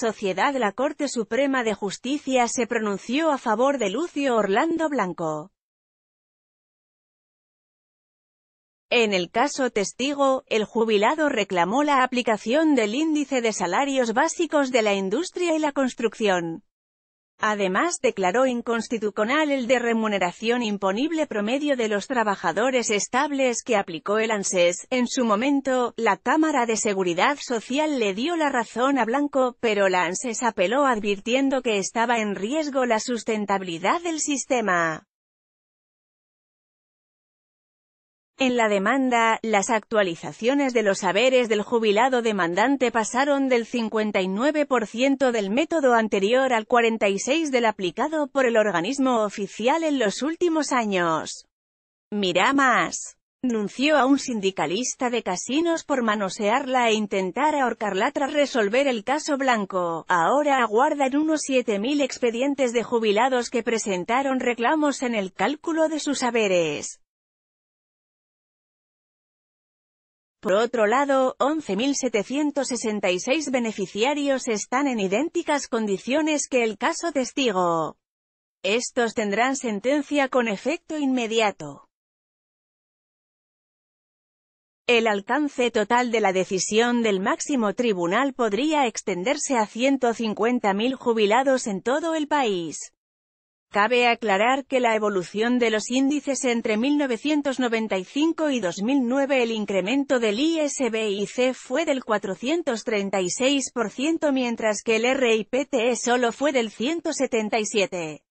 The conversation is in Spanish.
Sociedad La Corte Suprema de Justicia se pronunció a favor de Lucio Orlando Blanco. En el caso testigo, el jubilado reclamó la aplicación del índice de salarios básicos de la industria y la construcción. Además declaró inconstitucional el de remuneración imponible promedio de los trabajadores estables que aplicó el ANSES. En su momento, la Cámara de Seguridad Social le dio la razón a Blanco, pero el ANSES apeló advirtiendo que estaba en riesgo la sustentabilidad del sistema. En la demanda, las actualizaciones de los saberes del jubilado demandante pasaron del 59% del método anterior al 46% del aplicado por el organismo oficial en los últimos años. Mira más. Nunció a un sindicalista de casinos por manosearla e intentar ahorcarla tras resolver el caso Blanco. Ahora aguardan unos 7.000 expedientes de jubilados que presentaron reclamos en el cálculo de sus saberes. Por otro lado, 11.766 beneficiarios están en idénticas condiciones que el caso testigo. Estos tendrán sentencia con efecto inmediato. El alcance total de la decisión del máximo tribunal podría extenderse a 150.000 jubilados en todo el país. Cabe aclarar que la evolución de los índices entre 1995 y 2009 el incremento del ISBIC fue del 436% mientras que el RIPTE solo fue del 177%.